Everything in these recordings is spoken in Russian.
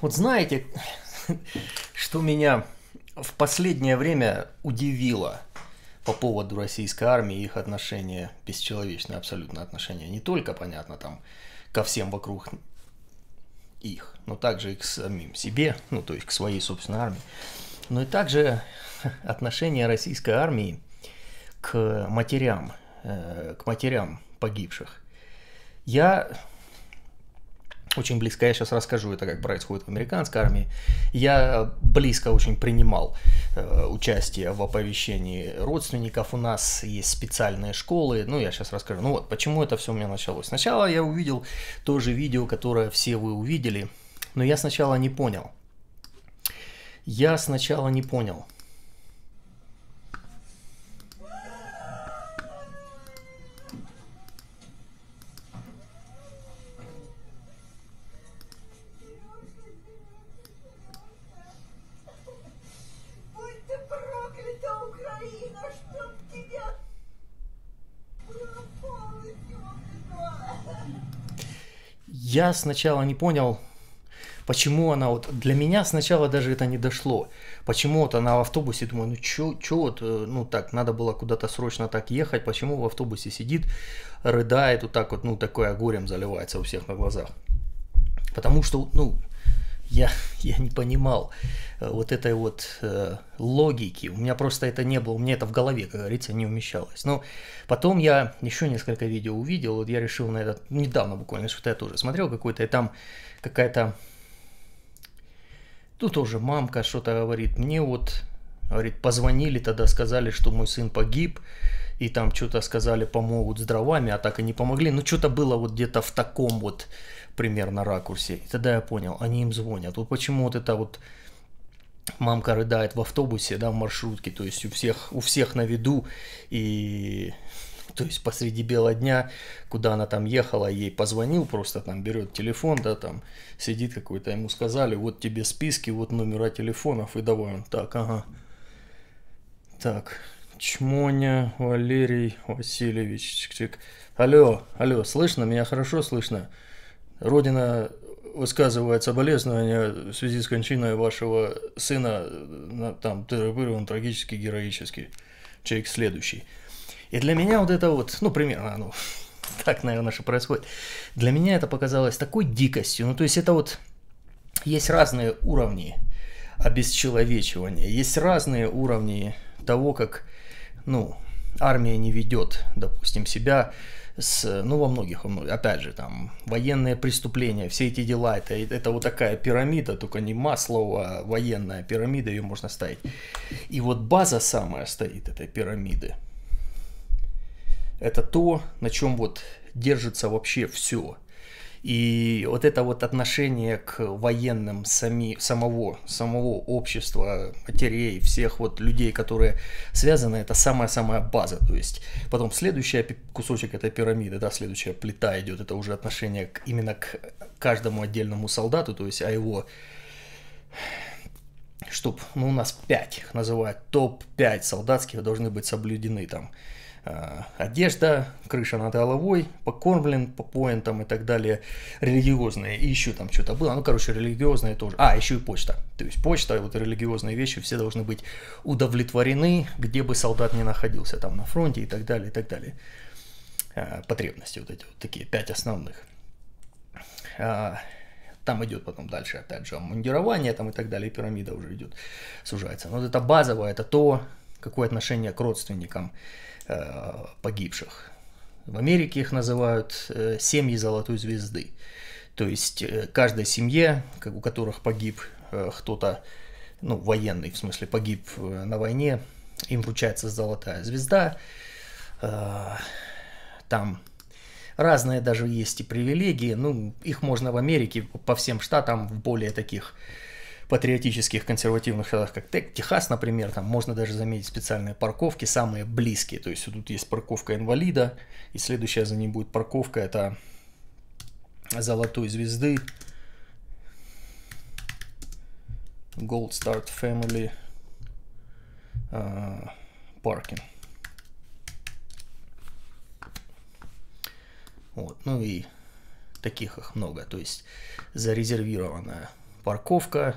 Вот знаете, что меня в последнее время удивило по поводу российской армии и их отношения, бесчеловечные абсолютно отношения, не только, понятно, там, ко всем вокруг их, но также и к самим себе, ну, то есть к своей собственной армии, но и также отношение российской армии к матерям, э, к матерям погибших. Я очень близко. Я сейчас расскажу это, как происходит в американской армии. Я близко очень принимал э, участие в оповещении родственников. У нас есть специальные школы. Ну, я сейчас расскажу. Ну вот, почему это все у меня началось. Сначала я увидел то же видео, которое все вы увидели, но я сначала не понял. Я сначала не понял. я сначала не понял, почему она вот... Для меня сначала даже это не дошло. Почему вот она в автобусе, думаю, ну чё, чё вот, э, ну так, надо было куда-то срочно так ехать, почему в автобусе сидит, рыдает вот так вот, ну такое горем заливается у всех на глазах. Потому что, ну, я, я не понимал э, вот этой вот э, логики. У меня просто это не было, у меня это в голове, как говорится, не умещалось. Но потом я еще несколько видео увидел, вот я решил на этот недавно буквально, что-то я тоже смотрел какой-то, и там какая-то, тут тоже мамка что-то говорит, мне вот, говорит, позвонили тогда, сказали, что мой сын погиб, и там что-то сказали, помогут с дровами, а так и не помогли. Ну, что-то было вот где-то в таком вот примерно ракурсе. И тогда я понял, они им звонят. Вот почему вот это вот мамка рыдает в автобусе, да, в маршрутке, то есть у всех, у всех на виду, и то есть посреди бела дня, куда она там ехала, ей позвонил, просто там берет телефон, да, там сидит какой-то, ему сказали, вот тебе списки, вот номера телефонов, и давай он, так, ага, так, Чмоня Валерий Васильевич, чик-чик, алло, алло, слышно, меня хорошо слышно, Родина высказывает соболезнования в связи с кончиной вашего сына, там, он трагически, героически, человек следующий. И для меня вот это вот, ну, примерно, ну, так, наверное, что происходит. Для меня это показалось такой дикостью. Ну, то есть это вот есть разные уровни обесчеловечивания, есть разные уровни того, как, ну, армия не ведет, допустим, себя с, ну, во многих, опять же, там, военные преступления, все эти дела, это, это вот такая пирамида, только не масло а военная пирамида, ее можно ставить. И вот база самая стоит этой пирамиды. Это то, на чем вот держится вообще все. И вот это вот отношение к военным сами, самого, самого общества, матерей, всех вот людей, которые связаны, это самая-самая база. То есть потом следующий кусочек этой пирамиды, да, следующая плита идет, это уже отношение к, именно к каждому отдельному солдату, то есть о а его чтоб, ну у нас пять называют, топ-5 солдатских должны быть соблюдены там. Э, одежда, крыша над головой, покормлен по поинтам и так далее, религиозные, и еще там что-то было, ну, короче, религиозные тоже, а, еще и почта, то есть почта, и вот религиозные вещи все должны быть удовлетворены, где бы солдат ни находился, там, на фронте и так далее, и так далее, э, потребности вот эти вот такие, пять основных. Э, там идет потом дальше, опять же, мундирование там и так далее, и пирамида уже идет, сужается. Но вот это базовое, это то, какое отношение к родственникам э, погибших. В Америке их называют э, семьи золотой звезды. То есть э, каждой семье, у которых погиб кто-то, ну, военный, в смысле, погиб на войне, им вручается золотая звезда. Там разные даже есть и привилегии, ну, их можно в Америке по всем штатам в более таких патриотических консервативных штатах, как Техас, например, там можно даже заметить специальные парковки, самые близкие. То есть тут есть парковка инвалида, и следующая за ней будет парковка, это Золотой Звезды, Gold Start Family uh, э, Parking. Вот, ну и таких их много. То есть зарезервированная парковка,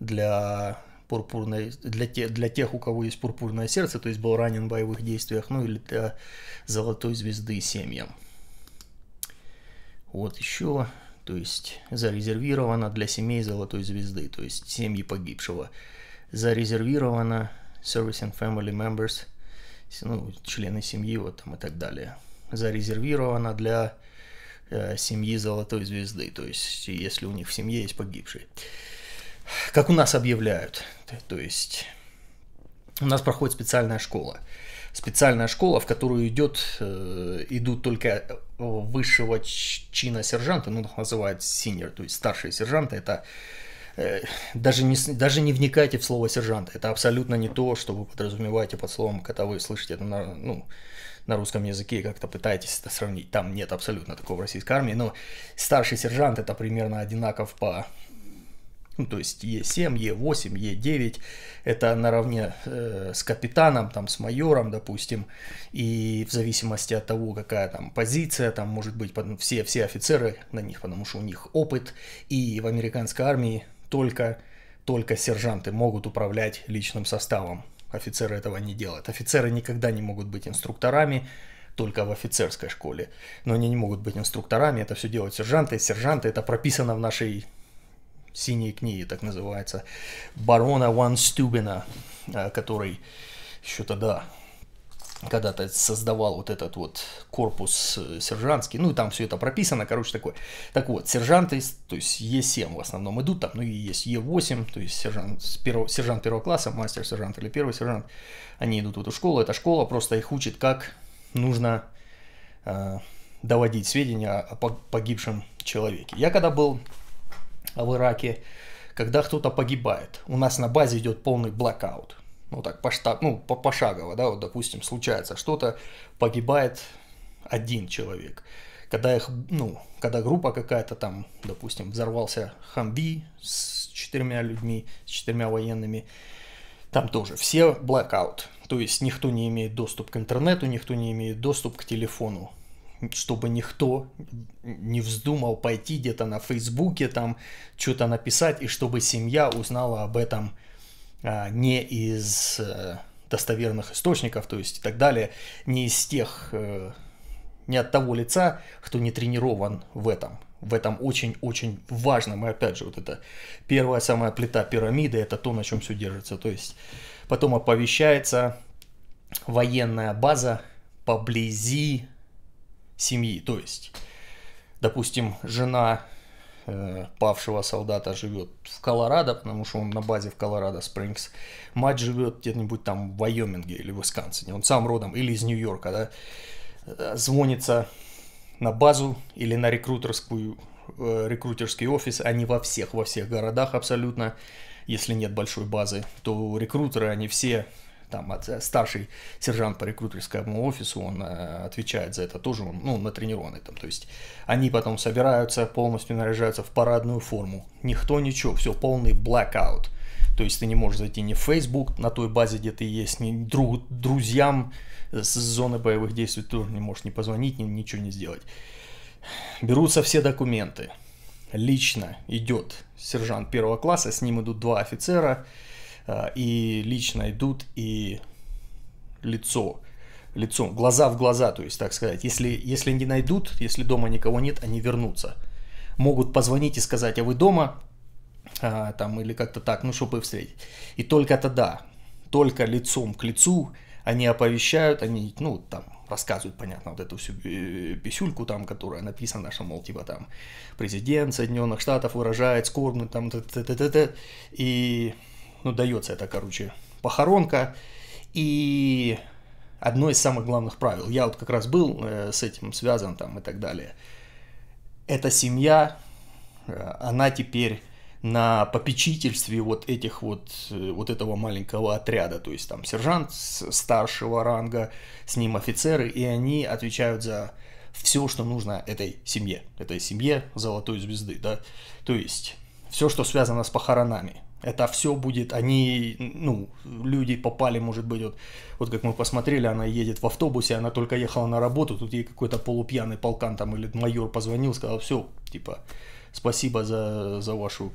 для пурпурной, для, те, для тех, у кого есть пурпурное сердце, то есть был ранен в боевых действиях, ну или для золотой звезды семьям. Вот еще, то есть зарезервировано для семей золотой звезды, то есть семьи погибшего. Зарезервировано service and family members, ну, члены семьи вот там и так далее. Зарезервировано для э, семьи золотой звезды, то есть если у них в семье есть погибший как у нас объявляют. То есть у нас проходит специальная школа. Специальная школа, в которую идет, э, идут только э, высшего чина сержанта, ну, называют синер, то есть старшие сержанты, это э, даже не, даже не вникайте в слово сержанта. Это абсолютно не то, что вы подразумеваете под словом, когда вы слышите это на, ну, на русском языке и как-то пытаетесь это сравнить. Там нет абсолютно такого в российской армии. Но старший сержант это примерно одинаков по ну, то есть Е7, Е8, Е9, это наравне э, с капитаном, там, с майором, допустим, и в зависимости от того, какая там позиция, там, может быть, все, все офицеры на них, потому что у них опыт, и в американской армии только, только сержанты могут управлять личным составом, офицеры этого не делают. Офицеры никогда не могут быть инструкторами, только в офицерской школе. Но они не могут быть инструкторами, это все делают сержанты. Сержанты это прописано в нашей синие книги, так называется, барона Ван Стюбина, э, который еще тогда когда-то создавал вот этот вот корпус э, сержантский, ну, там все это прописано, короче, такое. Так вот, сержанты, то есть Е7 в основном идут, там, ну, и есть Е8, то есть сержант, первого, сержант первого класса, мастер-сержант или первый сержант, они идут в эту школу, эта школа просто их учит, как нужно э, доводить сведения о погибшем человеке. Я когда был в Ираке, когда кто-то погибает. У нас на базе идет полный блокаут. Ну так, поштаб, ну, пошагово, да, вот, допустим, случается что-то, погибает один человек. Когда их, ну, когда группа какая-то там, допустим, взорвался Хамви с четырьмя людьми, с четырьмя военными, там тоже все блокаут. То есть никто не имеет доступ к интернету, никто не имеет доступ к телефону чтобы никто не вздумал пойти где-то на Фейсбуке там что-то написать, и чтобы семья узнала об этом а, не из а, достоверных источников, то есть и так далее, не из тех, а, не от того лица, кто не тренирован в этом. В этом очень-очень важном, и опять же, вот это первая самая плита пирамиды, это то, на чем все держится, то есть потом оповещается военная база поблизи семьи. То есть, допустим, жена э, павшего солдата живет в Колорадо, потому что он на базе в Колорадо Спрингс. Мать живет где-нибудь там в Вайоминге или в Висконсине. Он сам родом или из Нью-Йорка, да, э, звонится на базу или на рекрутерскую э, рекрутерский офис, они во всех, во всех городах абсолютно. Если нет большой базы, то рекрутеры, они все там от, э, старший сержант по рекрутерскому офису, он э, отвечает за это тоже, он, ну, натренированный там, то есть они потом собираются, полностью наряжаются в парадную форму, никто ничего, все, полный blackout, то есть ты не можешь зайти ни в Facebook на той базе, где ты есть, ни друг, друзьям с зоны боевых действий тоже не можешь ни позвонить, ни, ничего не сделать. Берутся все документы, лично идет сержант первого класса, с ним идут два офицера, Э, и лично идут, и лицо, лицом, глаза в глаза, то есть, так сказать. Если, если не найдут, если дома никого нет, они вернутся. Могут позвонить и сказать, а вы дома? А, там, или как-то так, ну, чтобы встретить. И только тогда, только лицом к лицу они оповещают, они, ну, там, рассказывают, понятно, вот эту всю э, писюльку там, которая написана, что, мол, типа там, президент Соединенных Штатов выражает скорбно, там, т -т -т -т -т, и ну, дается это, короче, похоронка. И одно из самых главных правил, я вот как раз был э, с этим связан там и так далее, эта семья, э, она теперь на попечительстве вот этих вот, э, вот этого маленького отряда, то есть там сержант старшего ранга, с ним офицеры, и они отвечают за все, что нужно этой семье, этой семье золотой звезды, да, то есть все, что связано с похоронами, это все будет, они, ну, люди попали, может быть, вот, вот как мы посмотрели, она едет в автобусе, она только ехала на работу, тут ей какой-то полупьяный полкан там или майор позвонил, сказал, все, типа, спасибо за, за вашу,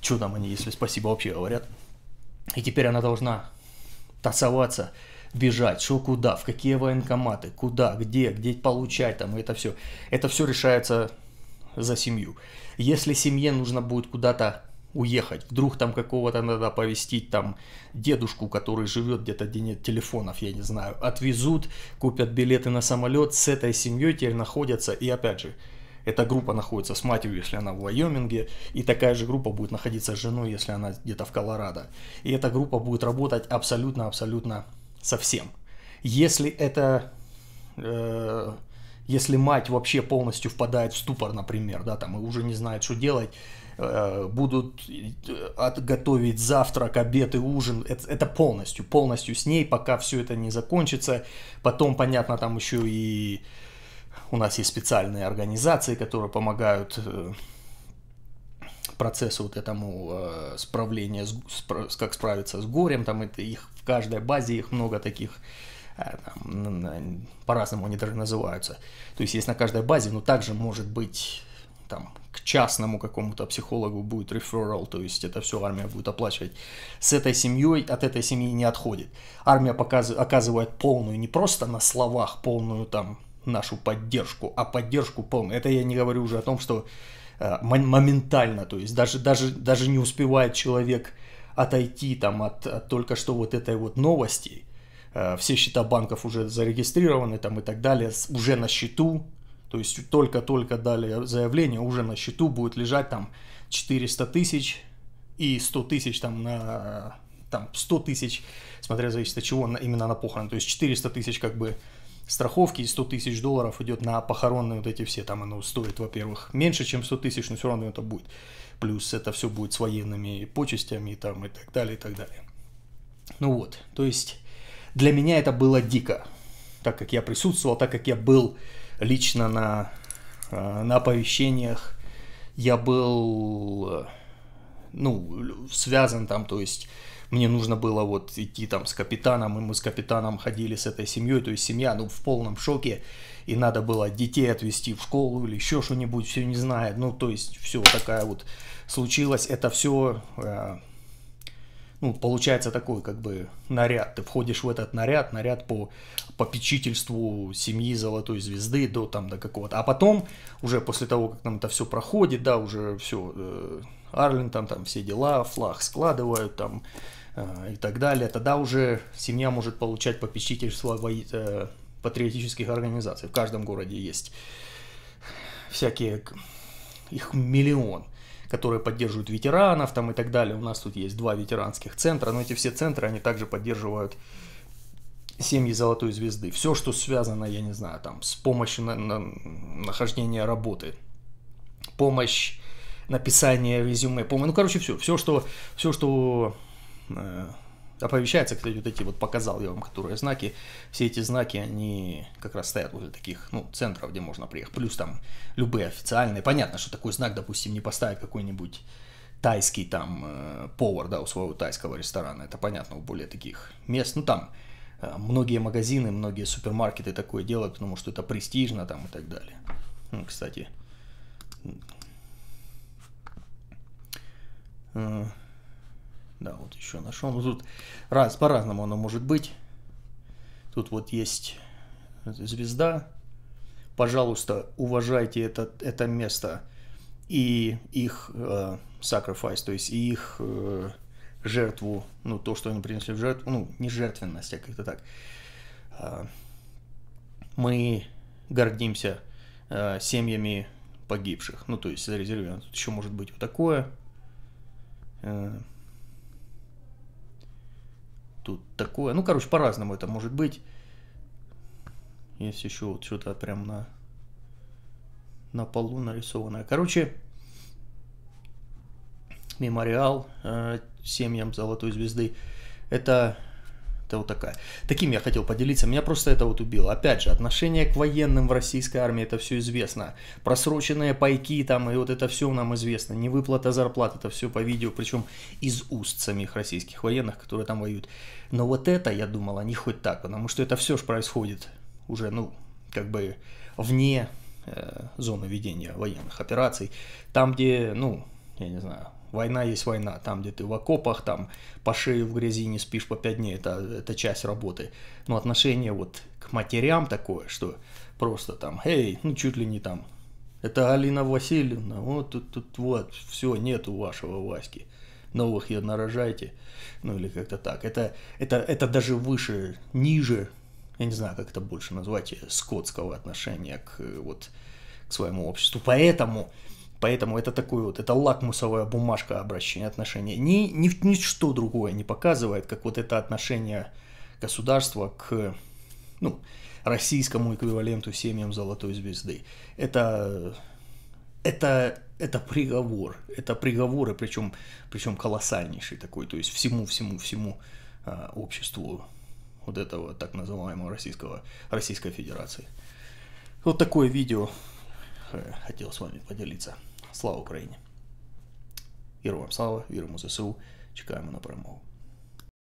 что там они, если спасибо вообще говорят. И теперь она должна тасоваться, бежать, что куда, в какие военкоматы, куда, где, где получать там, это все. Это все решается за семью. Если семье нужно будет куда-то уехать, вдруг там какого-то надо повестить там дедушку, который живет где-то, где нет телефонов, я не знаю, отвезут, купят билеты на самолет, с этой семьей теперь находятся, и опять же, эта группа находится с матерью, если она в Вайоминге, и такая же группа будет находиться с женой, если она где-то в Колорадо. И эта группа будет работать абсолютно-абсолютно совсем. Если это... Э, если мать вообще полностью впадает в ступор, например, да, там, и уже не знает, что делать, Э, будут э, готовить завтрак, обед и ужин. Это, это полностью, полностью с ней, пока все это не закончится. Потом, понятно, там еще и у нас есть специальные организации, которые помогают э, процессу вот этому э, справления, с, спра, как справиться с горем, там это их в каждой базе их много таких, э, там, по-разному они даже называются. То есть есть на каждой базе, но также может быть там к частному какому-то психологу будет реферал, то есть это все армия будет оплачивать. С этой семьей от этой семьи не отходит. Армия показывает, оказывает полную, не просто на словах полную там нашу поддержку, а поддержку полную. Это я не говорю уже о том, что э, моментально, то есть даже, даже, даже не успевает человек отойти там от, от только что вот этой вот новости, э, все счета банков уже зарегистрированы там и так далее, уже на счету, то есть только-только дали заявление, уже на счету будет лежать там 400 тысяч и 100 тысяч там на там 100 тысяч, смотря зависит от чего, на, именно на похороны. То есть 400 тысяч как бы страховки и 100 тысяч долларов идет на похоронные вот эти все. Там оно стоит, во-первых, меньше, чем 100 тысяч, но все равно это будет. Плюс это все будет с военными почестями и там и так далее, и так далее. Ну вот, то есть для меня это было дико, так как я присутствовал, так как я был лично на, э, на оповещениях я был, э, ну, связан там, то есть мне нужно было вот идти там с капитаном, и мы с капитаном ходили с этой семьей, то есть семья, ну, в полном шоке, и надо было детей отвезти в школу или еще что-нибудь, все не знает, ну, то есть все такая вот случилось, это все э, ну, получается такой как бы наряд. Ты входишь в этот наряд, наряд по попечительству семьи Золотой Звезды до там до какого-то. А потом, уже после того, как там это все проходит, да, уже все, э, там там все дела, флаг складывают, там, э, и так далее. Тогда уже семья может получать попечительство во, э, патриотических организаций. В каждом городе есть всякие, их миллион – которые поддерживают ветеранов там и так далее. У нас тут есть два ветеранских центра, но эти все центры, они также поддерживают семьи Золотой Звезды. Все, что связано, я не знаю, там, с помощью на, на, нахождения работы, помощь написания резюме, помощь, ну, короче, все, все, что, все, что э, Оповещается, кстати, вот эти вот показал я вам, которые знаки. Все эти знаки, они как раз стоят возле таких, ну, центров, где можно приехать. Плюс там любые официальные. Понятно, что такой знак, допустим, не поставит какой-нибудь тайский там э, повар, да, у своего тайского ресторана. Это понятно, у более таких мест. Ну, там э, многие магазины, многие супермаркеты такое делают, потому что это престижно там и так далее. Ну, кстати. Э, да, вот еще нашел. Ну, тут раз по-разному оно может быть. Тут вот есть э, звезда. Пожалуйста, уважайте это, это место и их э, sacrifice, то есть и их э, жертву, ну, то, что они принесли в жертву, ну, не жертвенность, а как-то так. Э, мы гордимся э, семьями погибших, ну, то есть зарезервировано. Тут еще может быть вот такое. Э, тут такое. Ну, короче, по-разному это может быть. Есть еще вот что-то прям на, на полу нарисованное. Короче, мемориал э, семьям Золотой Звезды. Это это вот такая. Таким я хотел поделиться. Меня просто это вот убило. Опять же, отношение к военным в российской армии, это все известно. Просроченные пайки там, и вот это все нам известно. Не выплата зарплат, это все по видео, причем из уст самих российских военных, которые там воюют. Но вот это, я думал, они хоть так, потому что это все же происходит уже, ну, как бы вне э, зоны ведения военных операций. Там, где, ну, я не знаю, Война есть война, там, где ты в окопах, там, по шею в грязи не спишь по пять дней, это, это часть работы. Но отношение вот к матерям такое, что просто там, эй, ну чуть ли не там, это Алина Васильевна, вот тут, тут вот, все, нету вашего Васьки, новых ее нарожайте, ну или как-то так. Это, это, это даже выше, ниже, я не знаю, как это больше назвать, скотского отношения к вот к своему обществу. Поэтому Поэтому это такой вот, это лакмусовая бумажка обращения отношения. Ни, ни, ничто другое не показывает, как вот это отношение государства к ну, российскому эквиваленту семьям Золотой Звезды. Это, это, это приговор. Это приговоры, причем, причем колоссальнейший такой, то есть всему, всему, всему а, обществу вот этого так называемого российского, Российской Федерации. Вот такое видео э, хотел с вами поделиться. Слава Україні! Віру вам слава, віримо ЗСУ. Чекаємо на перемогу.